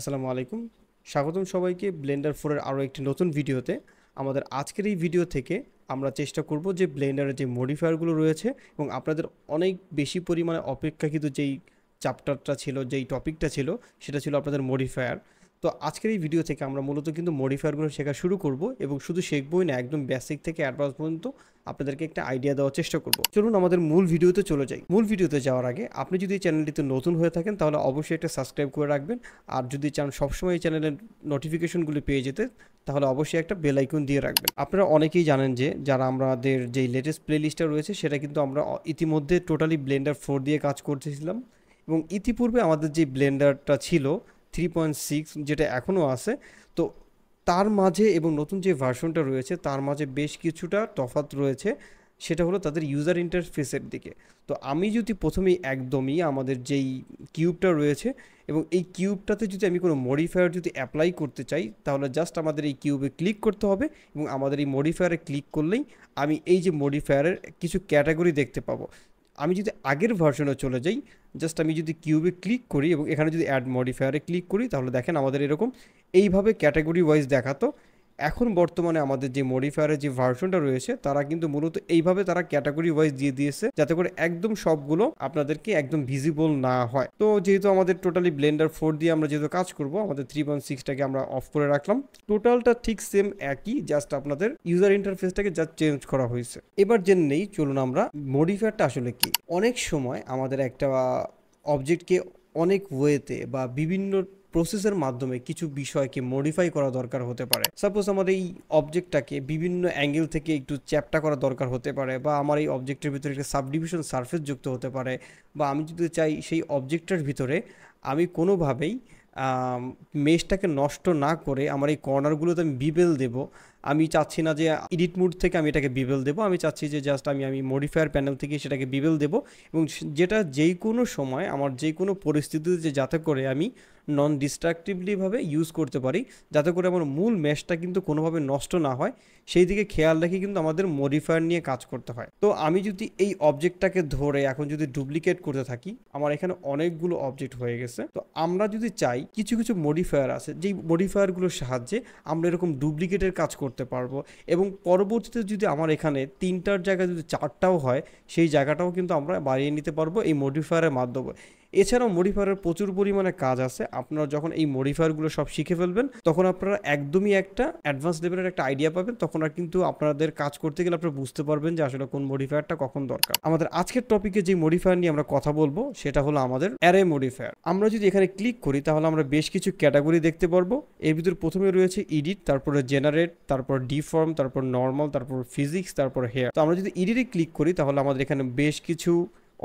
আসসালামু আলাইকুম স্বাগতম সবাইকে ব্লেন্ডার ফোরের আরও একটি নতুন ভিডিওতে আমাদের আজকের এই ভিডিও থেকে আমরা চেষ্টা করব যে ব্লেন্ডারের যে মডিফায়ারগুলো রয়েছে এবং আপনাদের অনেক বেশি পরিমাণে অপেক্ষাকৃত যেই চ্যাপ্টারটা ছিল যেই টপিকটা ছিল সেটা ছিল আপনাদের মডিফায়ার তো আজকের এই ভিডিও থেকে আমরা মূলত কিন্তু মডিফায়ারগুলো শেখা শুরু করব এবং শুধু শেখবই না একদম বেসিক থেকে অ্যাডভান্স পর্যন্ত আপনাদেরকে একটা আইডিয়া দেওয়ার চেষ্টা করব চলুন আমাদের মূল ভিডিওতে চলে যাই মূল ভিডিওতে যাওয়ার আগে আপনি যদি এই চ্যানেলটিতে নতুন হয়ে থাকেন তাহলে অবশ্যই একটা সাবস্ক্রাইব করে রাখবেন আর যদি চান সবসময় এই চ্যানেলের নোটিফিকেশনগুলি পেয়ে যেতে তাহলে অবশ্যই একটা বেল আইকন দিয়ে রাখবেন আপনারা অনেকেই জানেন যে যারা আমাদের যে লেটেস্ট প্লেলিস্টটা রয়েছে সেটা কিন্তু আমরা ইতিমধ্যে টোটালি ব্লেন্ডার ফোর দিয়ে কাজ করতেছিলাম এবং ইতিপূর্বে আমাদের যে ব্লেন্ডারটা ছিল থ্রি পয়েন্ট সিক্স যেটা এখনও আছে তো তার মাঝে এবং নতুন যে ভার্সনটা রয়েছে তার মাঝে বেশ কিছুটা তফাত রয়েছে সেটা হলো তাদের ইউজার ইন্টারফেসের দিকে তো আমি যদি প্রথমেই একদমই আমাদের যেই কিউবটা রয়েছে এবং এই কিউবটাতে যদি আমি কোনো মডিফায়ার যদি অ্যাপ্লাই করতে চাই তাহলে জাস্ট আমাদের এই কিউবে ক্লিক করতে হবে এবং আমাদের এই মডিফায়ারে ক্লিক করলেই আমি এই যে মডিফায়ারের কিছু ক্যাটাগরি দেখতে পাবো আমি যদি আগের ভার্সনে চলে যাই জাস্ট আমি যদি কিউবে ক্লিক করি এবং এখানে যদি অ্যাড মডিফায়ারে ক্লিক করি তাহলে দেখেন আমাদের এরকম এইভাবে ক্যাটাগরি ওয়াইজ দেখাতো এখন বর্তমানে আমাদের যে মডিফায়ারের যে ভার্সনটা রয়েছে তারা কিন্তু মূলত এইভাবে তারা ক্যাটাগরি ওয়াইজ দিয়ে দিয়েছে যাতে করে একদম সবগুলো আপনাদেরকে একদম ভিজিবল না হয় তো যেহেতু আমাদের টোটালি ব্লেন্ডার ফোর দিয়ে আমরা যেহেতু কাজ করব আমাদের থ্রি পয়েন্ট সিক্সটাকে আমরা অফ করে রাখলাম টোটালটা ঠিক সেম একই জাস্ট আপনাদের ইউজার ইন্টারফেসটাকে জাস্ট চেঞ্জ করা হয়েছে এবার জেনে নেই চলুন আমরা মডিফায়ারটা আসলে কি অনেক সময় আমাদের একটা অবজেক্টকে অনেক ওয়েতে বা বিভিন্ন প্রসেসের মাধ্যমে কিছু বিষয়কে মডিফাই করা দরকার হতে পারে সাপোজ আমার এই অবজেক্টটাকে বিভিন্ন অ্যাঙ্গেল থেকে একটু চ্যাপটা করা দরকার হতে পারে বা আমার এই অবজেক্টের ভিতরে একটা সাবডিভিশন সারফেস যুক্ত হতে পারে বা আমি যদি চাই সেই অবজেক্টটার ভিতরে আমি কোনোভাবেই মেশটাকে নষ্ট না করে আমার এই কর্নারগুলোতে আমি বিবেল দেব আমি চাচ্ছি না যে এডিট মুড থেকে আমি এটাকে বিবেল দেবো আমি চাচ্ছি যে জাস্ট আমি আমি মডিফায়ার প্যানেল থেকে সেটাকে বিবেল দেব এবং যেটা যেই কোনো সময় আমার যে কোনো পরিস্থিতিতে যে যাতে করে আমি নন ডিস্ট্রাকটিভলিভাবে ইউজ করতে পারি যাতে করে আমার মূল ম্যাশটা কিন্তু কোনোভাবে নষ্ট না হয় সেই দিকে খেয়াল রেখে কিন্তু আমাদের মডিফায়ার নিয়ে কাজ করতে হয় তো আমি যদি এই অবজেক্টটাকে ধরে এখন যদি ডুপ্লিকেট করতে থাকি আমার এখানে অনেকগুলো অবজেক্ট হয়ে গেছে তো আমরা যদি চাই কিছু কিছু মডিফায়ার আছে যেই মডিফায়ারগুলোর সাহায্যে আমরা এরকম ডুপ্লিকেটের কাজ করতে করতে পারবো এবং পরবর্তীতে যদি আমার এখানে তিনটার জায়গায় যদি চারটাও হয় সেই জায়গাটাও কিন্তু আমরা বাড়িয়ে নিতে পারবো এই মডিফায়ারের মাধ্যমে এছাড়াও মডিফায়ারের প্রচুর পরিমাণে কাজ আছে আপনারা যখন এই মডিফায়ারগুলো সব শিখে ফেলবেন তখন আপনারা একদমই একটা অ্যাডভান্স লেভেলের একটা আইডিয়া পাবেন তখন আর কিন্তু আপনাদের কাজ করতে গেলে আপনারা বুঝতে পারবেন যে আসলে কোন মডিফায়ারটা কখন দরকার আমাদের আজকের টপিকে যে মডিফায়ার নিয়ে আমরা কথা বলবো সেটা হলো আমাদের অ্যারে মডিফায়ার আমরা যদি এখানে ক্লিক করি তাহলে আমরা বেশ কিছু ক্যাটাগরি দেখতে পারবো এর ভিতরে প্রথমে রয়েছে ইডিট তারপরে জেনারেট তারপর ডিফর্ম তারপর নর্মাল তারপর ফিজিক্স তারপর হেয়ার তো আমরা যদি ইডিটে ক্লিক করি তাহলে আমাদের এখানে বেশ কিছু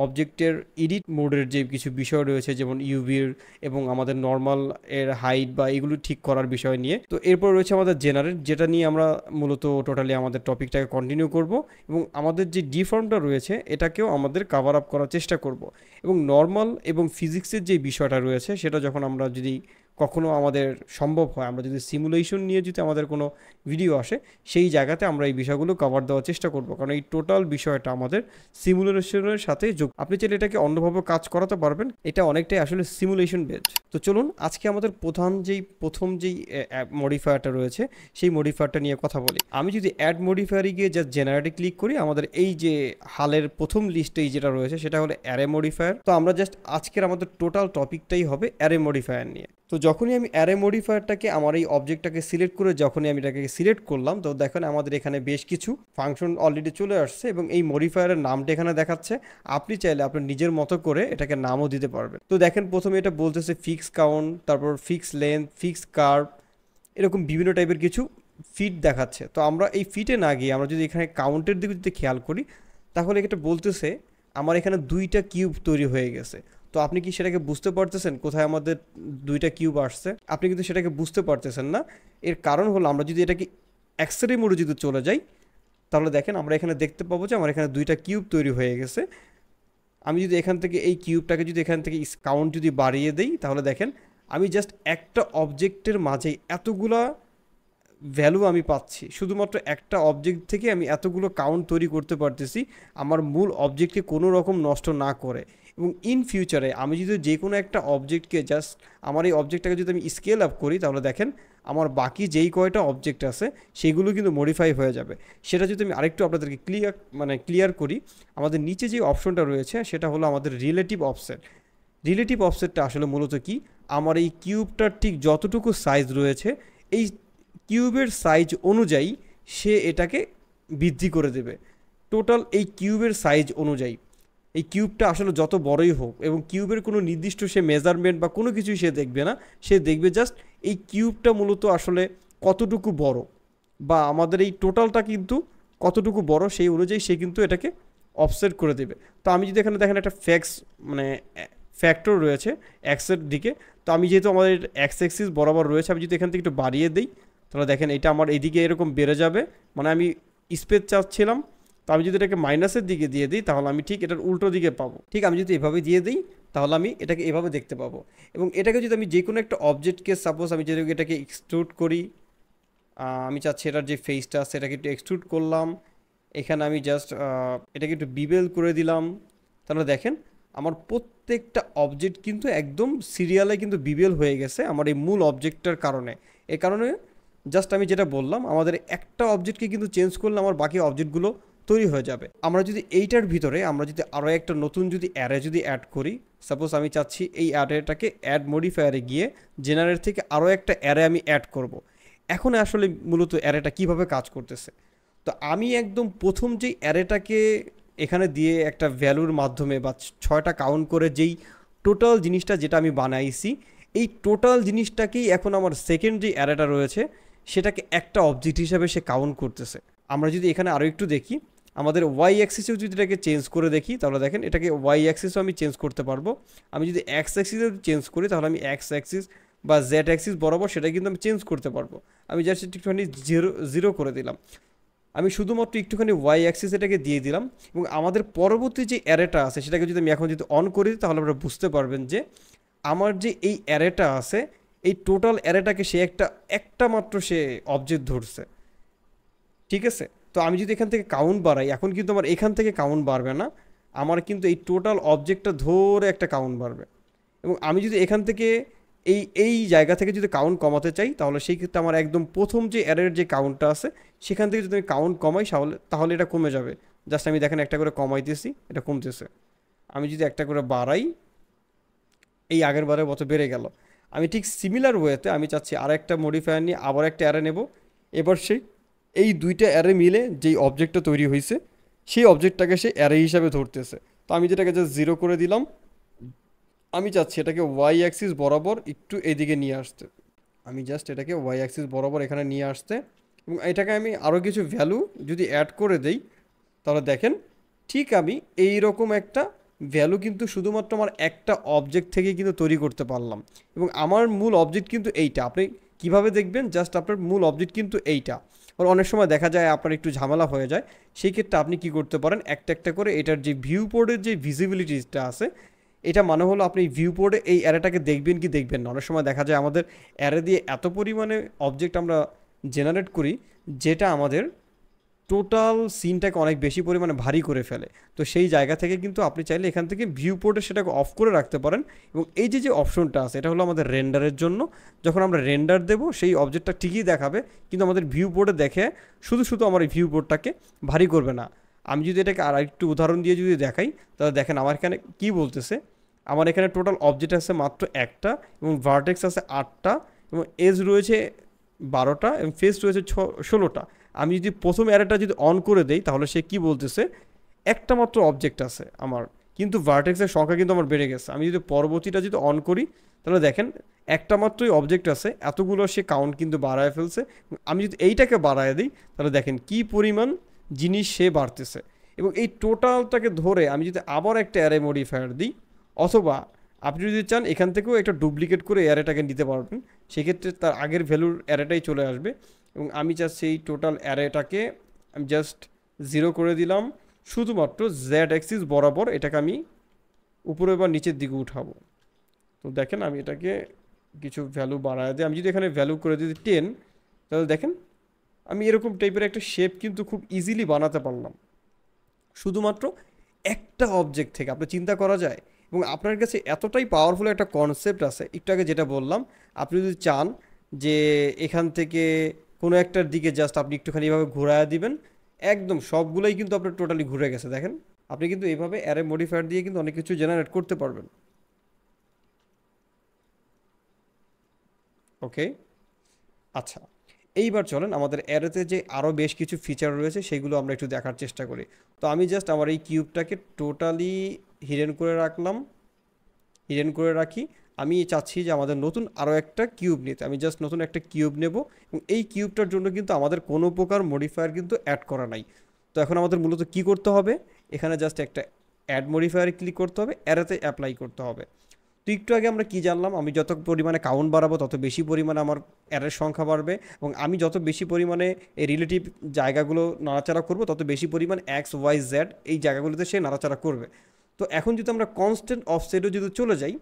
অবজেক্টের এডিট মোডের যে কিছু বিষয় রয়েছে যেমন ইউভির এবং আমাদের নর্মাল এর হাইট বা এগুলো ঠিক করার বিষয় নিয়ে তো এরপর রয়েছে আমাদের জেনারেট যেটা নিয়ে আমরা মূলত টোটালি আমাদের টপিকটাকে কন্টিনিউ করব এবং আমাদের যে ডিফর্মটা রয়েছে এটাকেও আমাদের কাভার আপ করার চেষ্টা করব এবং নর্মাল এবং ফিজিক্সের যে বিষয়টা রয়েছে সেটা যখন আমরা যদি কখনো আমাদের সম্ভব হয় আমরা যদি সিমুলেশন নিয়ে যদি আমাদের কোনো ভিডিও আসে সেই জায়গাতে আমরা এই বিষয়গুলো কভার দেওয়ার চেষ্টা করব কারণ এই টোটাল বিষয়টা আমাদের সিমুলেশনের সাথে যোগ আপনি চাইলে এটাকে অন্যভাবে কাজ করাতে পারবেন এটা অনেকটাই আসলে সিমুলেশন বেজ তো চলুন আজকে আমাদের প্রধান যেই প্রথম যেই মডিফায়ারটা রয়েছে সেই মডিফায়ারটা নিয়ে কথা বলি আমি যদি অ্যাড মডিফায়ারে গিয়ে যা জেনারেটে ক্লিক করি আমাদের এই যে হালের প্রথম লিস্টে এই যেটা রয়েছে সেটা হলো অ্যারে মডিফায়ার তো আমরা জাস্ট আজকের আমাদের টোটাল টপিকটাই হবে অ্যারে মডিফায়ার নিয়ে তো যখনই আমি অ্যারে মডিফায়ারটাকে আমার এই অবজেক্টটাকে সিলেক্ট করে যখনই আমি এটাকে সিলেক্ট করলাম তো দেখেন আমাদের এখানে বেশ কিছু ফাংশন অলরেডি চলে আসছে এবং এই মডিফায়ারের নামটা এখানে দেখাচ্ছে আপনি চাইলে আপনার নিজের মতো করে এটাকে নামও দিতে পারবেন তো দেখেন প্রথমে এটা বলতেছে ফিক্স কাউন্ট তারপর ফিক্স লেন্থ ফিক্স কার্ভ এরকম বিভিন্ন টাইপের কিছু ফিট দেখাচ্ছে তো আমরা এই ফিটে না গিয়ে আমরা যদি এখানে কাউন্টের দিকে যদি খেয়াল করি তাহলে এটা বলতেছে আমার এখানে দুইটা কিউব তৈরি হয়ে গেছে তো আপনি কি সেটাকে বুঝতে পারতেছেন কোথায় আমাদের দুইটা কিউব আসছে আপনি কিন্তু সেটাকে বুঝতে পারতেছেন না এর কারণ হলো আমরা যদি এটাকে এক্সরে মোডে যদি চলে যাই তাহলে দেখেন আমরা এখানে দেখতে পাবো যে আমার এখানে দুইটা কিউব তৈরি হয়ে গেছে আমি যদি এখান থেকে এই কিউবটাকে যদি এখান থেকে কাউন্ট যদি বাড়িয়ে দিই তাহলে দেখেন আমি জাস্ট একটা অবজেক্টের মাঝে এতগুলা ভ্যালু আমি পাচ্ছি শুধুমাত্র একটা অবজেক্ট থেকে আমি এতগুলো কাউন্ট তৈরি করতে পারতেছি আমার মূল অবজেক্টকে কোনো রকম নষ্ট না করে এবং ইন ফিউচারে আমি যদি যে কোনো একটা অবজেক্টকে জাস্ট আমার এই অবজেক্টটাকে যদি আমি স্কেল আপ করি তাহলে দেখেন আমার বাকি যেই কয়টা অবজেক্ট আছে সেগুলো কিন্তু মডিফাই হয়ে যাবে সেটা যদি আমি আরেকটু আপনাদেরকে ক্লিয়ার মানে ক্লিয়ার করি আমাদের নিচে যে অপশনটা রয়েছে সেটা হলো আমাদের রিলেটিভ অফসেট রিলেটিভ অফসেটটা আসলে মূলত কি আমার এই কিউবটার ঠিক যতটুকু সাইজ রয়েছে এই কিউবের সাইজ অনুযায়ী সে এটাকে বৃদ্ধি করে দেবে টোটাল এই কিউবের সাইজ অনুযায়ী এই কিউবটা আসলে যত বড়ই হোক এবং কিউবের কোনো নির্দিষ্ট সে মেজারমেন্ট বা কোনো কিছুই সে দেখবে না সে দেখবে জাস্ট এই কিউবটা মূলত আসলে কতটুকু বড় বা আমাদের এই টোটালটা কিন্তু কতটুকু বড় সেই অনুযায়ী সে কিন্তু এটাকে অফসেট করে দেবে তো আমি যদি এখানে দেখেন একটা ফ্যাক্স মানে ফ্যাক্টর রয়েছে অ্যাক্সের দিকে তো আমি যেহেতু আমাদের অ্যাক্স অ্যাক্সিস বরাবর রয়েছে আমি যদি এখান থেকে একটু বাড়িয়ে দিই তাহলে দেখেন এটা আমার এদিকে এরকম বেড়ে যাবে মানে আমি স্পেস চাচ্ছিলাম তো আমি যদি এটাকে মাইনাসের দিকে দিয়ে দিই তাহলে আমি ঠিক এটার উল্টো দিকে পাবো ঠিক আমি যদি এভাবে দিয়ে দিই তাহলে আমি এটাকে এভাবে দেখতে পাবো এবং এটাকে যদি আমি যে কোনো একটা অবজেক্টকে সাপোজ আমি যদি এটাকে এক্সট্রুট করি আমি চাচ্ছি এটার যে ফেসটা সেটাকে একটু এক্সট্রুট করলাম এখানে আমি জাস্ট এটাকে একটু বিবেল করে দিলাম তাহলে দেখেন আমার প্রত্যেকটা অবজেক্ট কিন্তু একদম সিরিয়ালে কিন্তু বিবেল হয়ে গেছে আমার এই মূল অবজেক্টটার কারণে এ কারণে জাস্ট আমি যেটা বললাম আমাদের একটা অবজেক্টকে কিন্তু চেঞ্জ করলে আমার বাকি অবজেক্টগুলো তৈরি হয়ে যাবে আমরা যদি এইটার ভিতরে আমরা যদি আরও একটা নতুন যদি অ্যারে যদি অ্যাড করি সাপোজ আমি চাচ্ছি এই অ্যারেটাকে অ্যাড মডিফায়ারে গিয়ে জেনারেল থেকে আরও একটা অ্যারে আমি অ্যাড করব। এখন আসলে মূলত অ্যারেটা কিভাবে কাজ করতেছে তো আমি একদম প্রথম যেই অ্যারেটাকে এখানে দিয়ে একটা ভ্যালুর মাধ্যমে বা ছয়টা কাউন্ট করে যেই টোটাল জিনিসটা যেটা আমি বানাইছি এই টোটাল জিনিসটাকেই এখন আমার সেকেন্ড যে অ্যারেটা রয়েছে সেটাকে একটা অবজেক্ট হিসাবে সে কাউন্ট করতেছে আমরা যদি এখানে আরও একটু দেখি আমাদের ওয়াই অ্যাক্সিসেও যদি এটাকে চেঞ্জ করে দেখি তাহলে দেখেন এটাকে ওয়াই অ্যাক্সিসও আমি চেঞ্জ করতে পারবো আমি যদি এক্স অ্যাক্সিসও চেঞ্জ করি তাহলে আমি এক্স অ্যাক্সিস বা জেড অ্যাক্সিস বরাবর সেটা কিন্তু আমি চেঞ্জ করতে পারবো আমি জাস্ট একটুখানি জিরো জিরো করে দিলাম আমি শুধুমাত্র একটুখানি ওয়াই অ্যাক্সিস এটাকে দিয়ে দিলাম এবং আমাদের পরবর্তী যে অ্যারেটা আছে সেটাকে যদি আমি এখন যদি অন করি তাহলে আমরা বুঝতে পারবেন যে আমার যে এই অ্যারেটা আছে এই টোটাল অ্যারেটাকে সে একটা একটা মাত্র সে অবজেক্ট ধরছে ঠিক আছে তো আমি যদি এখান থেকে কাউন্ট বাড়াই এখন কিন্তু আমার এখান থেকে কাউন্ট বাড়বে না আমার কিন্তু এই টোটাল অবজেক্টটা ধরে একটা কাউন্ট বাড়বে এবং আমি যদি এখান থেকে এই এই জায়গা থেকে যদি কাউন্ট কমাতে চাই তাহলে সেই ক্ষেত্রে আমার একদম প্রথম যে অ্যারের যে কাউন্টটা আছে সেখান থেকে যদি আমি কাউন্ট কমাই তাহলে তাহলে এটা কমে যাবে জাস্ট আমি দেখেন একটা করে কমাইতেছি এটা কমতেছে আমি যদি একটা করে বাড়াই এই আগের বারের মতো বেড়ে গেল আমি ঠিক সিমিলার ওয়েতে আমি চাচ্ছি আর একটা মডিফায়ার নিয়ে আবার একটা অ্যারে নেব এবার সেই এই দুইটা অ্যারে মিলে যেই অবজেক্টটা তৈরি হয়েছে সেই অবজেক্টটাকে সে অ্যারে হিসাবে ধরতেছে তো আমি যেটাকে জাস্ট জিরো করে দিলাম আমি চাচ্ছি এটাকে ওয়াই অ্যাক্সিস বরাবর একটু এদিকে নিয়ে আসতে আমি জাস্ট এটাকে ওয়াই অ্যাক্সিস বরাবর এখানে নিয়ে আসতে এবং এটাকে আমি আরও কিছু ভ্যালু যদি অ্যাড করে দেই তাহলে দেখেন ঠিক আমি এই রকম একটা ভ্যালু কিন্তু শুধুমাত্র আমার একটা অবজেক্ট থেকে কিন্তু তৈরি করতে পারলাম এবং আমার মূল অবজেক্ট কিন্তু এইটা আপনি কিভাবে দেখবেন জাস্ট আপনার মূল অবজেক্ট কিন্তু এইটা অনেক সময় দেখা যায় আপনার একটু ঝামেলা হয়ে যায় সেই ক্ষেত্রে আপনি কি করতে পারেন একটা একটা করে এটার যে ভিউ পোর্ডের যে ভিজিবিলিটিসটা আছে এটা মানে হলো আপনি ভিউ পোর্টে এই অ্যারেটাকে দেখবেন কি দেখবেন না অনেক সময় দেখা যায় আমাদের অ্যারে দিয়ে এত পরিমাণে অবজেক্ট আমরা জেনারেট করি যেটা আমাদের টোটাল সিনটাকে অনেক বেশি পরিমাণে ভারী করে ফেলে তো সেই জায়গা থেকে কিন্তু আপনি চাইলে এখান থেকে ভিউ পোর্টে সেটাকে অফ করে রাখতে পারেন এবং এই যে যে অপশনটা আছে এটা হলো আমাদের রেন্ডারের জন্য যখন আমরা রেন্ডার দেব সেই অবজেক্টটা ঠিকই দেখাবে কিন্তু আমাদের ভিউ পোর্টে দেখে শুধু শুধু আমার এই ভিউ পোর্টটাকে ভারী করবে না আমি যদি এটাকে আর একটু উদাহরণ দিয়ে যদি দেখাই তাহলে দেখেন আমার এখানে কি বলতেছে আমার এখানে টোটাল অবজেক্ট আছে মাত্র একটা এবং ভার্টেক্স আছে আটটা এবং এজ রয়েছে বারোটা এবং ফেস রয়েছে ছ ষোলোটা আমি যদি প্রথম অ্যারেটা যদি অন করে দেই তাহলে সে কি বলতেছে একটা মাত্র অবজেক্ট আছে আমার কিন্তু ভার্টেক্সের সংখ্যা কিন্তু আমার বেড়ে গেছে আমি যদি পরবর্তীটা যদি অন করি তাহলে দেখেন একটা মাত্রই অবজেক্ট আছে এতগুলো সে কাউন্ট কিন্তু বাড়ায় ফেলছে আমি যদি এইটাকে বাড়ায় দিই তাহলে দেখেন কি পরিমাণ জিনিস সে বাড়তেছে এবং এই টোটালটাকে ধরে আমি যদি আবার একটা অ্যারে মডিফায়ার দিই অথবা আপনি যদি চান এখান থেকেও একটা ডুপ্লিকেট করে অ্যারেটাকে নিতে পারবেন সেক্ষেত্রে তার আগের ভ্যালুর অ্যারেটাই চলে আসবে এবং আমি চাচ্ছি এই টোটাল অ্যারেটাকে আমি জাস্ট জিরো করে দিলাম শুধুমাত্র জ্যাড অ্যাক্সিস বরাবর এটাকে আমি উপরে বা নিচের দিকে উঠাবো তো দেখেন আমি এটাকে কিছু ভ্যালু বাড়ায় দিই আমি যদি এখানে ভ্যালু করে দিই টেন তাহলে দেখেন আমি এরকম টাইপের একটা শেপ কিন্তু খুব ইজিলি বানাতে পারলাম শুধুমাত্র একটা অবজেক্ট থেকে আপনি চিন্তা করা যায় এবং আপনার কাছে এতটাই পাওয়ারফুল একটা কনসেপ্ট আছে একটু আগে যেটা বললাম আপনি যদি চান যে এখান থেকে কোনো একটার দিকে জাস্ট আপনি একটুখানি এভাবে ঘোরায় দিবেন একদম সবগুলোই কিন্তু আপনার টোটালি ঘুরে গেছে দেখেন আপনি কিন্তু এভাবে অ্যারে মডিফায়ার দিয়ে কিন্তু অনেক কিছু জেনারেট করতে পারবেন ওকে আচ্ছা এইবার চলেন আমাদের অ্যারেতে যে আরও বেশ কিছু ফিচার রয়েছে সেগুলো আমরা একটু দেখার চেষ্টা করি তো আমি জাস্ট আমার এই কিউবটাকে টোটালি হিরেন করে রাখলাম হিরেন করে রাখি আমি চাচ্ছি যে আমাদের নতুন আরও একটা কিউব নিতে আমি জাস্ট নতুন একটা কিউব নেব এবং এই কিউবটার জন্য কিন্তু আমাদের কোনো প্রকার মডিফায়ার কিন্তু অ্যাড করা নাই তো এখন আমাদের মূলত কি করতে হবে এখানে জাস্ট একটা অ্যাড মডিফায়ার ক্লিক করতে হবে অ্যারাতে অ্যাপ্লাই করতে হবে তো একটু আগে আমরা কি জানলাম আমি যত পরিমাণে কাউন্ট বাড়াবো তত বেশি পরিমাণে আমার অ্যারের সংখ্যা বাড়বে এবং আমি যত বেশি পরিমাণে এই রিলেটিভ জায়গাগুলো নাড়াচাড়া করবো তত বেশি পরিমাণ এক্স ওয়াই জ্যাড এই জায়গাগুলোতে সে নাড়াচাড়া করবে তো এখন যদি আমরা কনস্ট্যান্ট অফসেটও যদি চলে যাই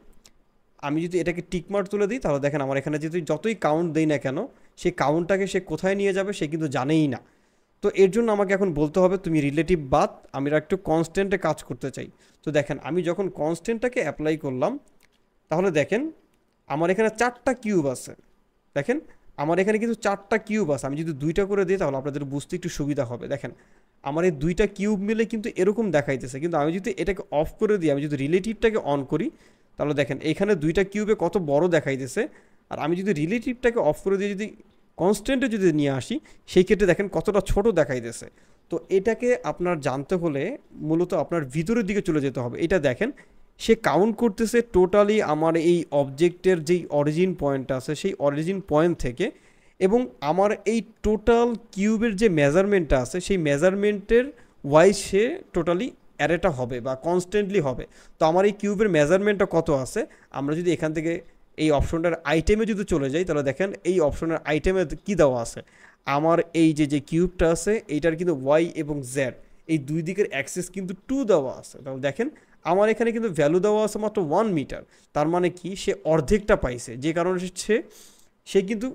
আমি যদি এটাকে টিকমার্ক তুলে দিই তাহলে দেখেন আমার এখানে যদি যতই কাউন্ট দেই না কেন সেই কাউন্টটাকে সে কোথায় নিয়ে যাবে সে কিন্তু জানেই না তো এর জন্য আমাকে এখন বলতে হবে তুমি রিলেটিভ বাদ আমি একটু কনস্ট্যান্টে কাজ করতে চাই তো দেখেন আমি যখন কনস্ট্যান্টটাকে অ্যাপ্লাই করলাম তাহলে দেখেন আমার এখানে চারটা কিউব আছে দেখেন আমার এখানে কিন্তু চারটা কিউব আছে আমি যদি দুইটা করে দিই তাহলে আপনাদের বুঝতে একটু সুবিধা হবে দেখেন আমার এই দুইটা কিউব মিলে কিন্তু এরকম দেখাইতেছে কিন্তু আমি যদি এটাকে অফ করে দিই আমি যদি রিলেটিভটাকে অন করি তাহলে দেখেন এখানে দুইটা কিউবে কত বড় দেখাইতেছে আর আমি যদি রিলেটিভটাকে অফ করে দিয়ে যদি কনস্ট্যান্টে যদি নিয়ে আসি সেই ক্ষেত্রে দেখেন কতটা ছোট দেখাইতেছে তো এটাকে আপনার জানতে হলে মূলত আপনার ভিতরের দিকে চলে যেতে হবে এটা দেখেন সে কাউন্ট করতেছে টোটালি আমার এই অবজেক্টের যেই অরিজিন পয়েন্টটা আছে সেই অরিজিন পয়েন্ট থেকে এবং আমার এই টোটাল কিউবের যে মেজারমেন্টটা আছে সেই মেজারমেন্টের ওয়াইজ সে টোটালি অ্যারেটা হবে বা কনস্ট্যান্টলি হবে তো আমার এই কিউবের মেজারমেন্টটা কত আছে আমরা যদি এখান থেকে এই অপশনটার আইটেমে যদি চলে যাই তাহলে দেখেন এই অপশনের আইটেমে কি দেওয়া আছে আমার এই যে যে কিউবটা আছে এইটার কিন্তু ওয়াই এবং জেড এই দুই দিকের অ্যাক্সেস কিন্তু টু দেওয়া আছে তাহলে দেখেন আমার এখানে কিন্তু ভ্যালু দেওয়া আছে মাত্র ওয়ান মিটার তার মানে কি সে অর্ধেকটা পাইছে যে কারণে সে সে কিন্তু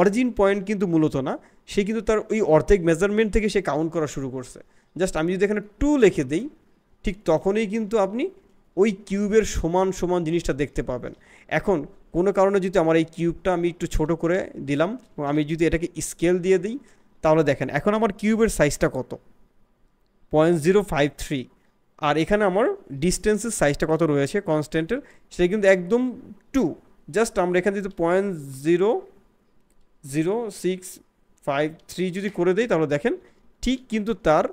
অরিজিন পয়েন্ট কিন্তু মূলত না সে কিন্তু তার ওই অর্ধেক মেজারমেন্ট থেকে সে কাউন্ট করা শুরু করছে জাস্ট আমি যদি এখানে টু লিখে দিই ঠিক তখনই কিন্তু আপনি ওই কিউবের সমান সমান জিনিসটা দেখতে পাবেন এখন কোনো কারণে যদি আমার এই কিউবটা আমি একটু ছোট করে দিলাম এবং আমি যদি এটাকে স্কেল দিয়ে দিই তাহলে দেখেন এখন আমার কিউবের সাইজটা কত পয়েন্ট জিরো ফাইভ থ্রি আর এখানে আমার ডিস্টেন্সের সাইজটা কত রয়েছে কনস্ট্যান্টের সেটা কিন্তু একদম টু জাস্ট আমরা এখানে যদি point zero zero six five three যদি করে দিই তাহলে দেখেন ঠিক কিন্তু তার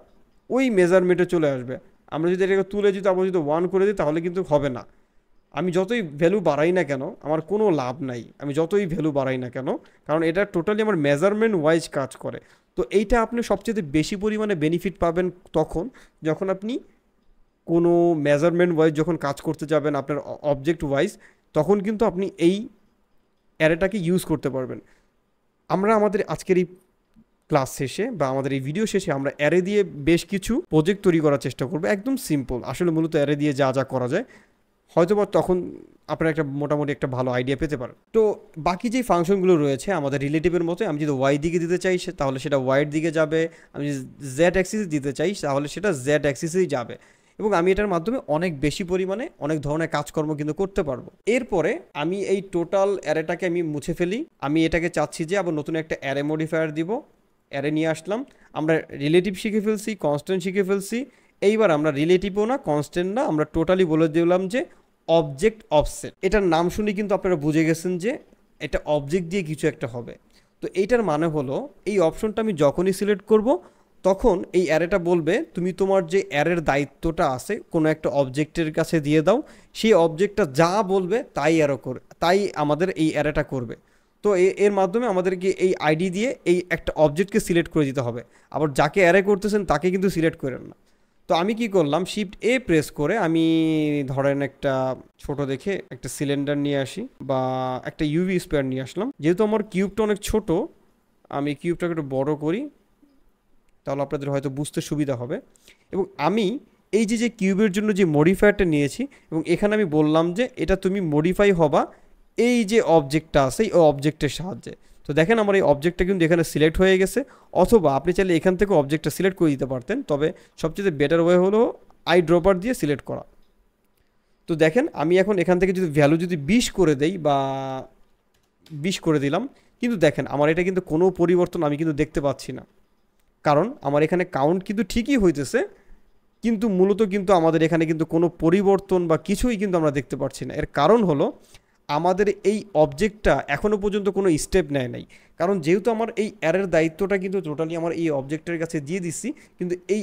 ওই মেজারমেন্টে চলে আসবে আমরা যদি এটাকে তুলে যদি আমরা যদি ওয়ান করে দিই তাহলে কিন্তু হবে না আমি যতই ভ্যালু বাড়াই না কেন আমার কোনো লাভ নাই আমি যতই ভ্যালু বাড়াই না কেন কারণ এটা টোটালি আমার মেজারমেন্ট ওয়াইজ কাজ করে তো এইটা আপনি সবচেয়ে বেশি পরিমাণে বেনিফিট পাবেন তখন যখন আপনি কোনো মেজারমেন্ট ওয়াইজ যখন কাজ করতে যাবেন আপনার অবজেক্ট ওয়াইজ তখন কিন্তু আপনি এই অ্যারেটাকে ইউজ করতে পারবেন আমরা আমাদের আজকের এই ক্লাস শেষে বা আমাদের এই ভিডিও শেষে আমরা অ্যারে দিয়ে বেশ কিছু প্রজেক্ট তৈরি করার চেষ্টা করবো একদম সিম্পল আসলে মূলত অ্যারে দিয়ে যা যা করা যায় হয়তোবা তখন আপনারা একটা মোটামুটি একটা ভালো আইডিয়া পেতে পারেন তো বাকি যে ফাংশনগুলো রয়েছে আমাদের রিলেটিভের মতো আমি যদি ওয়াই দিকে দিতে চাই তাহলে সেটা ওয়াইয়ের দিকে যাবে আমি যদি জ্যাড অ্যাক্সিসে দিতে চাই তাহলে সেটা জ্যাড অ্যাক্সিসেই যাবে এবং আমি এটার মাধ্যমে অনেক বেশি পরিমাণে অনেক ধরনের কাজকর্ম কিন্তু করতে পারবো এরপরে আমি এই টোটাল অ্যারেটাকে আমি মুছে ফেলি আমি এটাকে চাচ্ছি যে আবার নতুন একটা অ্যারে মডিফায়ার দিব অ্যারে নিয়ে আসলাম আমরা রিলেটিভ শিখে ফেলছি কনস্ট্যান্ট শিখে ফেলছি এইবার আমরা রিলেটিভও না কনস্ট্যান্ট না আমরা টোটালি বলে দিলাম যে অবজেক্ট অফসেট এটার নাম শুনে কিন্তু আপনারা বুঝে গেছেন যে এটা অবজেক্ট দিয়ে কিছু একটা হবে তো এইটার মানে হলো এই অপশনটা আমি যখনই সিলেক্ট করব তখন এই অ্যারেটা বলবে তুমি তোমার যে অ্যারের দায়িত্বটা আছে কোনো একটা অবজেক্টের কাছে দিয়ে দাও সেই অবজেক্টটা যা বলবে তাই অ্যারো করে তাই আমাদের এই অ্যারেটা করবে তো এর মাধ্যমে আমাদেরকে এই আইডি দিয়ে এই একটা অবজেক্টকে সিলেক্ট করে দিতে হবে আবার যাকে অ্যারে করতেছেন তাকে কিন্তু সিলেক্ট করেন না তো আমি কি করলাম শিফট এ প্রেস করে আমি ধরেন একটা ছোট দেখে একটা সিলিন্ডার নিয়ে আসি বা একটা ইউভি স্পেয়ার নিয়ে আসলাম যেহেতু আমার কিউবটা অনেক ছোট আমি কিউবটাকে একটু বড় করি তাহলে আপনাদের হয়তো বুঝতে সুবিধা হবে এবং আমি এই যে যে কিউবের জন্য যে মডিফায়ারটা নিয়েছি এবং এখানে আমি বললাম যে এটা তুমি মডিফাই হবা এই যে অবজেক্টটা আছে এই অবজেক্টের সাহায্যে তো দেখেন আমার এই অবজেক্টটা কিন্তু এখানে সিলেক্ট হয়ে গেছে অথবা আপনি চাইলে এখান থেকে অবজেক্টটা সিলেক্ট করে দিতে পারতেন তবে সবচেয়ে বেটার ওয়ে হলো আই ড্রপার দিয়ে সিলেক্ট করা তো দেখেন আমি এখন এখান থেকে যদি ভ্যালু যদি বিশ করে দেই বা বিশ করে দিলাম কিন্তু দেখেন আমার এটা কিন্তু কোনো পরিবর্তন আমি কিন্তু দেখতে পাচ্ছি না কারণ আমার এখানে কাউন্ট কিন্তু ঠিকই হইতেছে কিন্তু মূলত কিন্তু আমাদের এখানে কিন্তু কোনো পরিবর্তন বা কিছুই কিন্তু আমরা দেখতে পাচ্ছি না এর কারণ হলো আমাদের এই অবজেক্টটা এখনও পর্যন্ত কোনো স্টেপ নেয় নাই কারণ যেহেতু আমার এই অ্যারের দায়িত্বটা কিন্তু টোটালি আমার এই অবজেক্টের কাছে দিয়ে দিচ্ছি কিন্তু এই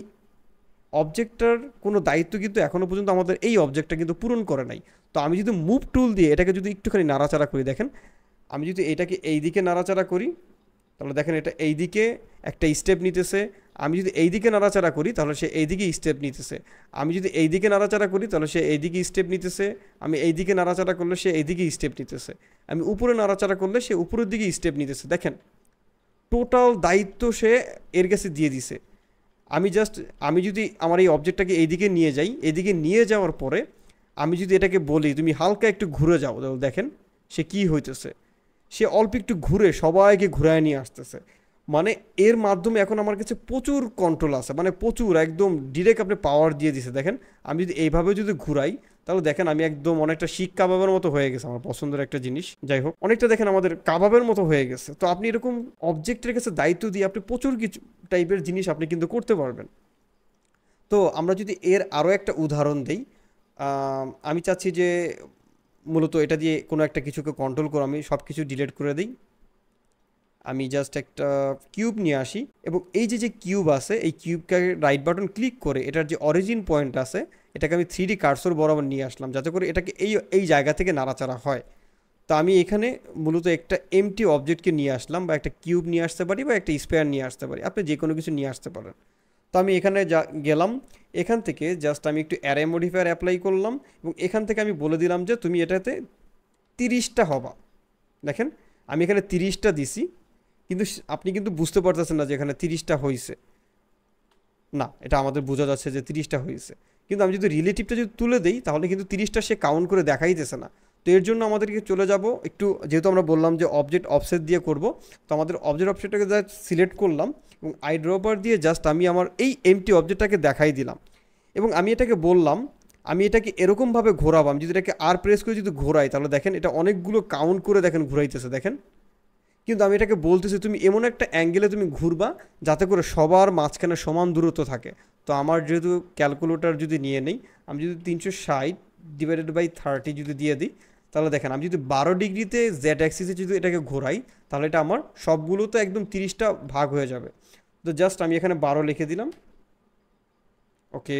অবজেক্টটার কোনো দায়িত্ব কিন্তু এখনও পর্যন্ত আমাদের এই অবজেক্টটা কিন্তু পূরণ করে নাই তো আমি যদি মুভ টুল দিয়ে এটাকে যদি একটুখানি নাড়াচাড়া করি দেখেন আমি যদি এটাকে এই দিকে নাড়াচাড়া করি তাহলে দেখেন এটা এই দিকে একটা স্টেপ নিতেছে আমি যদি এই দিকে নাড়াচাড়া করি তাহলে সে এইদিকে স্টেপ নিতেছে আমি যদি এই দিকে নাড়াচাড়া করি তাহলে সে এইদিকে স্টেপ নিতেছে আমি এই দিকে নাড়াচাড়া করলে সে এইদিকে স্টেপ নিতেছে আমি উপরে নাড়াচাড়া করলে সে উপরের দিকে স্টেপ নিতেছে দেখেন টোটাল দায়িত্ব সে এর কাছে দিয়ে দিছে আমি জাস্ট আমি যদি আমার এই অবজেক্টটাকে এইদিকে নিয়ে যাই এদিকে নিয়ে যাওয়ার পরে আমি যদি এটাকে বলি তুমি হালকা একটু ঘুরে যাও দেখেন সে কি হইতেছে সে অল্প একটু ঘুরে সবাইকে ঘুরায় নিয়ে আসতেছে মানে এর মাধ্যমে এখন আমার কাছে প্রচুর কন্ট্রোল আছে মানে প্রচুর একদম ডিরেক্ট আপনি পাওয়ার দিয়ে দিছে দেখেন আমি যদি এইভাবে যদি ঘুরাই তাহলে দেখেন আমি একদম অনেকটা শিক কাবাবের মতো হয়ে গেছে আমার পছন্দের একটা জিনিস যাই হোক অনেকটা দেখেন আমাদের কাবাবের মতো হয়ে গেছে তো আপনি এরকম অবজেক্টের কাছে দায়িত্ব দিয়ে আপনি প্রচুর কিছু টাইপের জিনিস আপনি কিন্তু করতে পারবেন তো আমরা যদি এর আরও একটা উদাহরণ দিই আমি চাচ্ছি যে মূলত এটা দিয়ে কোনো একটা কিছুকে কন্ট্রোল করে আমি সব কিছু ডিলেট করে দিই আমি জাস্ট একটা কিউব নিয়ে আসি এবং এই যে যে কিউব আছে এই কিউবকে রাইট বাটন ক্লিক করে এটার যে অরিজিন পয়েন্ট আছে এটাকে আমি থ্রি ডি কার্সর বরাবর নিয়ে আসলাম যাতে করে এটাকে এই এই জায়গা থেকে নাড়াচাড়া হয় তো আমি এখানে মূলত একটা এমটি অবজেক্টকে নিয়ে আসলাম বা একটা কিউব নিয়ে আসতে পারি বা একটা স্পেয়ার নিয়ে আসতে পারি আপনি যে কোনো কিছু নিয়ে আসতে পারেন তো আমি এখানে যা গেলাম এখান থেকে জাস্ট আমি একটু অ্যারে মডিফায়ার অ্যাপ্লাই করলাম এবং এখান থেকে আমি বলে দিলাম যে তুমি এটাতে তিরিশটা হবা দেখেন আমি এখানে তিরিশটা দিছি কিন্তু আপনি কিন্তু বুঝতে পারতেছেন না যে এখানে তিরিশটা হয়েছে না এটা আমাদের বোঝা যাচ্ছে যে তিরিশটা হয়েছে কিন্তু আমি যদি রিলেটিভটা যদি তুলে দিই তাহলে কিন্তু তিরিশটা সে কাউন্ট করে দেখাইতেছে না তো এর জন্য আমাদেরকে চলে যাব একটু যেহেতু আমরা বললাম যে অবজেক্ট অফসেট দিয়ে করব তো আমাদের অবজেক্ট অফসেটটাকে জাস্ট সিলেক্ট করলাম এবং আই ড্রপার দিয়ে জাস্ট আমি আমার এই এমটি অবজেক্টটাকে দেখাই দিলাম এবং আমি এটাকে বললাম আমি এটাকে এরকমভাবে ঘোরাবো আমি যদি এটাকে আর প্রেস করে যদি ঘোরাই তাহলে দেখেন এটা অনেকগুলো কাউন্ট করে দেখেন ঘুরাইতেছে দেখেন কিন্তু আমি এটাকে বলতেছি তুমি এমন একটা অ্যাঙ্গেলে তুমি ঘুরবা যাতে করে সবার মাঝখানে সমান দূরত্ব থাকে তো আমার যেহেতু ক্যালকুলেটার যদি নিয়ে নেই আমি যদি তিনশো ষাট ডিভাইডেড বাই থার্টি যদি দিয়ে দিই তাহলে দেখেন আমি যদি বারো ডিগ্রিতে জেড অ্যাক্সিসে যদি এটাকে ঘোরাই তাহলে এটা আমার সবগুলো তো একদম তিরিশটা ভাগ হয়ে যাবে তো জাস্ট আমি এখানে বারো লিখে দিলাম ওকে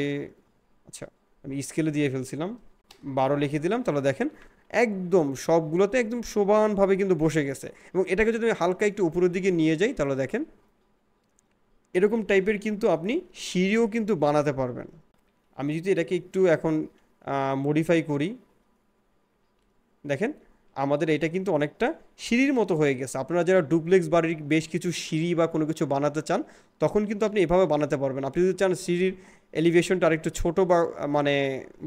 আচ্ছা আমি স্কেলে দিয়ে ফেলছিলাম বারো লিখে দিলাম তাহলে দেখেন একদম সবগুলোতে একদম সমানভাবে কিন্তু বসে গেছে এবং এটাকে যদি আমি হালকা একটু উপরের দিকে নিয়ে যাই তাহলে দেখেন এরকম টাইপের কিন্তু আপনি সিঁড়িও কিন্তু বানাতে পারবেন আমি যদি এটাকে একটু এখন মডিফাই করি দেখেন আমাদের এটা কিন্তু অনেকটা সিঁড়ির মতো হয়ে গেছে আপনারা যারা ডুপ্লেক্স বাড়ির বেশ কিছু সিঁড়ি বা কোনো কিছু বানাতে চান তখন কিন্তু আপনি এভাবে বানাতে পারবেন আপনি যদি চান সিঁড়ির এলিভেশনটা আরেকটু ছোটো বা মানে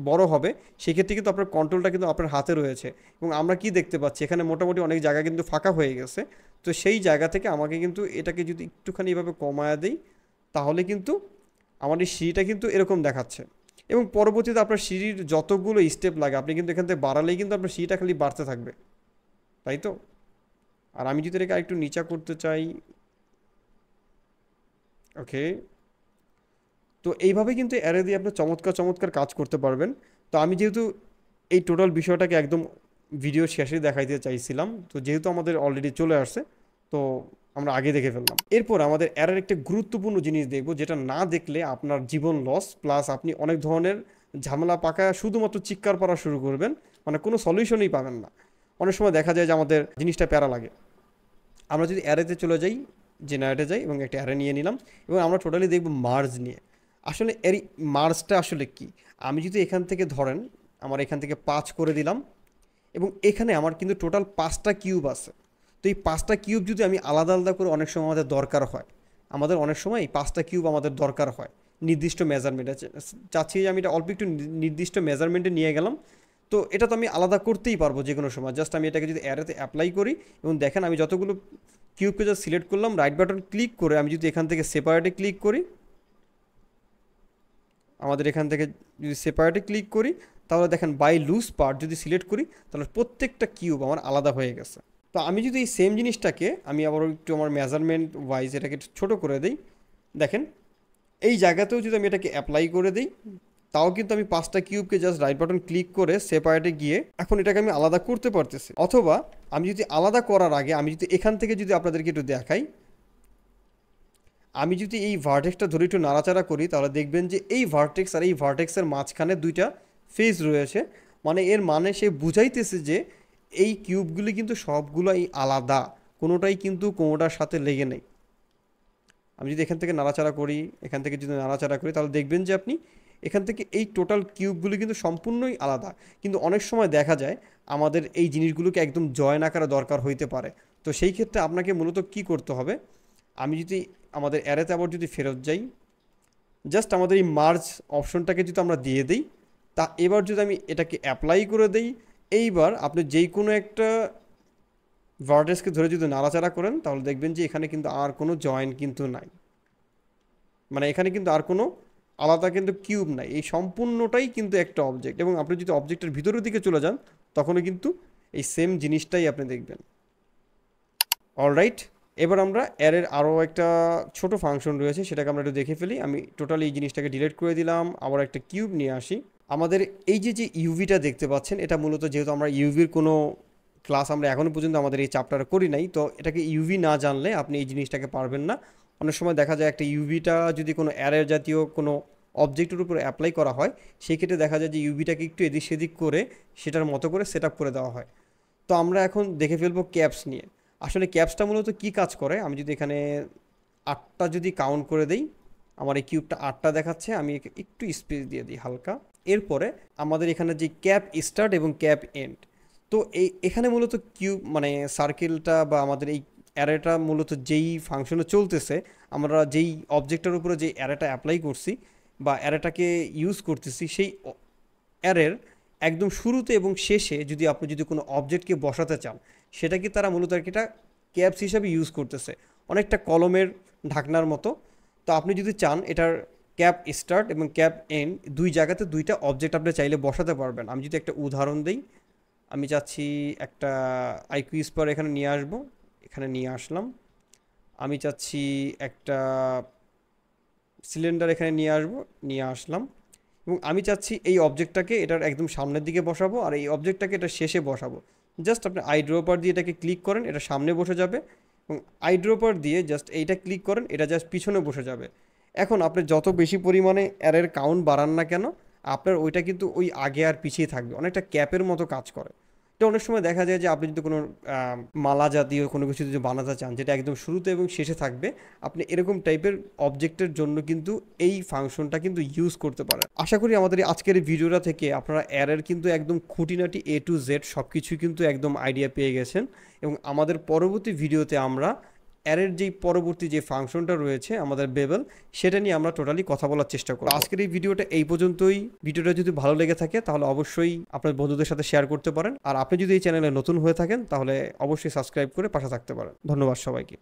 বড় হবে সেক্ষেত্রে কিন্তু আপনার কন্ট্রোলটা কিন্তু আপনার হাতে রয়েছে এবং আমরা কি দেখতে পাচ্ছি এখানে মোটামুটি অনেক জায়গা কিন্তু ফাঁকা হয়ে গেছে তো সেই জায়গা থেকে আমাকে কিন্তু এটাকে যদি একটুখানি এভাবে কমায় দিই তাহলে কিন্তু আমার এই সিঁড়িটা কিন্তু এরকম দেখাচ্ছে এবং পরবর্তীতে আপনার সিঁড়ির যতগুলো স্টেপ লাগে আপনি কিন্তু এখান থেকে বাড়ালেই কিন্তু আপনার সিঁড়িটা খালি বাড়তে থাকবে তাই তো আর আমি যদি এটাকে আরেকটু নিচা করতে চাই ওকে তো এইভাবে কিন্তু অ্যারে দিয়ে আপনি চমৎকার চমৎকার কাজ করতে পারবেন তো আমি যেহেতু এই টোটাল বিষয়টাকে একদম ভিডিও শেষে দেখাইতে চাইছিলাম তো যেহেতু আমাদের অলরেডি চলে আসছে তো আমরা আগে দেখে ফেললাম এরপর আমাদের অ্যারের একটা গুরুত্বপূর্ণ জিনিস দেখব যেটা না দেখলে আপনার জীবন লস প্লাস আপনি অনেক ধরনের ঝামেলা পাকা শুধুমাত্র চিৎকার করা শুরু করবেন মানে কোনো সলিউশনই পাবেন না অনেক সময় দেখা যায় যে আমাদের জিনিসটা প্যারা লাগে আমরা যদি অ্যারেতে চলে যাই জেনারেটে যাই এবং একটা অ্যারে নিয়ে নিলাম এবং আমরা টোটালি দেখব মার্জ নিয়ে আসলে এর মার্চটা আসলে কি আমি যদি এখান থেকে ধরেন আমার এখান থেকে পাঁচ করে দিলাম এবং এখানে আমার কিন্তু টোটাল পাঁচটা কিউব আছে তো এই পাঁচটা কিউব যদি আমি আলাদা আলাদা করে অনেক সময় আমাদের দরকার হয় আমাদের অনেক সময় এই পাঁচটা কিউব আমাদের দরকার হয় নির্দিষ্ট মেজারমেন্টে আচ্ছা, চাচ্ছি যে আমি এটা অল্প একটু নির্দিষ্ট মেজারমেন্টে নিয়ে গেলাম তো এটা তো আমি আলাদা করতেই পারবো যে কোনো সময় জাস্ট আমি এটাকে যদি অ্যারেতে অ্যাপ্লাই করি এবং দেখেন আমি যতগুলো কিউবকে যা সিলেক্ট করলাম রাইট বাটন ক্লিক করে আমি যদি এখান থেকে সেপারেটে ক্লিক করি আমাদের এখান থেকে যদি সেপারেটে ক্লিক করি তাহলে দেখেন বাই লুজ পার্ট যদি সিলেক্ট করি তাহলে প্রত্যেকটা কিউব আমার আলাদা হয়ে গেছে তো আমি যদি এই সেম জিনিসটাকে আমি আবার একটু আমার মেজারমেন্ট ওয়াইজ এটাকে ছোট করে দিই দেখেন এই জায়গাতেও যদি আমি এটাকে অ্যাপ্লাই করে দিই তাও কিন্তু আমি পাঁচটা কিউবকে জাস্ট রাইট বাটন ক্লিক করে সেপারেটে গিয়ে এখন এটাকে আমি আলাদা করতে পারতেছি অথবা আমি যদি আলাদা করার আগে আমি যদি এখান থেকে যদি আপনাদেরকে একটু দেখাই আমি যদি এই ভার্টেক্সটা ধরে একটু নাড়াচাড়া করি তাহলে দেখবেন যে এই ভার্টেক্স আর এই ভার্টেক্সের মাঝখানে দুইটা ফেজ রয়েছে মানে এর মানে সে বুঝাইতেছে যে এই কিউবগুলি কিন্তু সবগুলোই আলাদা কোনোটাই কিন্তু কোনোটার সাথে লেগে নেই আমি যদি এখান থেকে নাড়াচাড়া করি এখান থেকে যদি নাড়াচাড়া করি তাহলে দেখবেন যে আপনি এখান থেকে এই টোটাল কিউবগুলি কিন্তু সম্পূর্ণই আলাদা কিন্তু অনেক সময় দেখা যায় আমাদের এই জিনিসগুলোকে একদম জয়েন আকারে দরকার হইতে পারে তো সেই ক্ষেত্রে আপনাকে মূলত কি করতে হবে আমি যদি আমাদের অ্যারেতে আবার যদি ফেরত যাই জাস্ট আমাদের এই মার্জ অপশনটাকে যদি আমরা দিয়ে দিই তা এবার যদি আমি এটাকে অ্যাপ্লাই করে দিই এইবার আপনি যেই কোনো একটা ভার্টেসকে ধরে যদি নাড়াচাড়া করেন তাহলে দেখবেন যে এখানে কিন্তু আর কোনো জয়েন কিন্তু নাই মানে এখানে কিন্তু আর কোনো আলাদা কিন্তু কিউব নাই এই সম্পূর্ণটাই কিন্তু একটা অবজেক্ট এবং আপনি যদি অবজেক্টের ভিতরের দিকে চলে যান তখনও কিন্তু এই সেম জিনিসটাই আপনি দেখবেন অলরাইট এবার আমরা অ্যারের আরও একটা ছোট ফাংশন রয়েছে সেটাকে আমরা একটু দেখে ফেলি আমি টোটালি এই জিনিসটাকে ডিলিট করে দিলাম আবার একটা কিউব নিয়ে আসি আমাদের এই যে যে ইউভিটা দেখতে পাচ্ছেন এটা মূলত যেহেতু আমরা ইউভির কোনো ক্লাস আমরা এখনও পর্যন্ত আমাদের এই চাপটার করি নাই তো এটাকে ইউভি না জানলে আপনি এই জিনিসটাকে পারবেন না অনেক সময় দেখা যায় একটা ইউভিটা যদি কোনো অ্যারের জাতীয় কোনো অবজেক্টের উপর অ্যাপ্লাই করা হয় সেই ক্ষেত্রে দেখা যায় যে ইউভিটাকে একটু এদিক সেদিক করে সেটার মতো করে সেট করে দেওয়া হয় তো আমরা এখন দেখে ফেলবো ক্যাপস নিয়ে আসলে ক্যাপসটা মূলত কি কাজ করে আমি যদি এখানে আটটা যদি কাউন্ট করে দেই আমার এই কিউবটা আটটা দেখাচ্ছে আমি একটু স্পেস দিয়ে দিই হালকা এরপরে আমাদের এখানে যে ক্যাপ স্টার্ট এবং ক্যাপ এন্ড তো এই এখানে মূলত কিউব মানে সার্কেলটা বা আমাদের এই অ্যারেটা মূলত যেই ফাংশনে চলতেছে আমরা যেই অবজেক্টের উপরে যে অ্যারেটা অ্যাপ্লাই করছি বা অ্যারেটাকে ইউজ করতেছি সেই অ্যারের একদম শুরুতে এবং শেষে যদি আপনি যদি কোনো অবজেক্টকে বসাতে চান সেটা কি তারা মূলত আর কি এটা ক্যাপস হিসাবে ইউজ করতেছে অনেকটা কলমের ঢাকনার মতো তো আপনি যদি চান এটার ক্যাপ স্টার্ট এবং ক্যাপ এন্ড দুই জায়গাতে দুইটা অবজেক্ট আপনি চাইলে বসাতে পারবেন আমি যদি একটা উদাহরণ দিই আমি চাচ্ছি একটা আইকুইস পর এখানে নিয়ে আসবো এখানে নিয়ে আসলাম আমি চাচ্ছি একটা সিলিন্ডার এখানে নিয়ে আসবো নিয়ে আসলাম এবং আমি চাচ্ছি এই অবজেক্টটাকে এটার একদম সামনের দিকে বসাবো আর এই অবজেক্টটাকে এটা শেষে বসাবো জাস্ট আপনি আইড্রোপার দিয়ে এটাকে ক্লিক করেন এটা সামনে বসে যাবে এবং আইড্রোপার দিয়ে জাস্ট এইটা ক্লিক করেন এটা জাস্ট পিছনে বসে যাবে এখন আপনি যত বেশি পরিমাণে অ্যারের কাউন্ট বাড়ান না কেন আপনার ওইটা কিন্তু ওই আগে আর পিছিয়ে থাকবে অনেকটা ক্যাপের মতো কাজ করে তো অনেক সময় দেখা যায় যে আপনি যদি কোনো মালা জাতীয় কোনো কিছু যদি বানাতে চান যেটা একদম শুরুতে এবং শেষে থাকবে আপনি এরকম টাইপের অবজেক্টের জন্য কিন্তু এই ফাংশনটা কিন্তু ইউজ করতে পারেন আশা করি আমাদের আজকের ভিডিওটা থেকে আপনারা অ্যারের কিন্তু একদম খুঁটিনাটি এ টু জেড সব কিছুই কিন্তু একদম আইডিয়া পেয়ে গেছেন এবং আমাদের পরবর্তী ভিডিওতে আমরা অ্যারের যেই পরবর্তী যে ফাংশনটা রয়েছে আমাদের বেবেল সেটা নিয়ে আমরা টোটালি কথা বলার চেষ্টা করবো আজকের এই ভিডিওটা এই পর্যন্তই ভিডিওটা যদি ভালো লেগে থাকে তাহলে অবশ্যই আপনার বন্ধুদের সাথে শেয়ার করতে পারেন আর আপনি যদি এই চ্যানেলে নতুন হয়ে থাকেন তাহলে অবশ্যই সাবস্ক্রাইব করে পাশে থাকতে পারেন ধন্যবাদ সবাইকে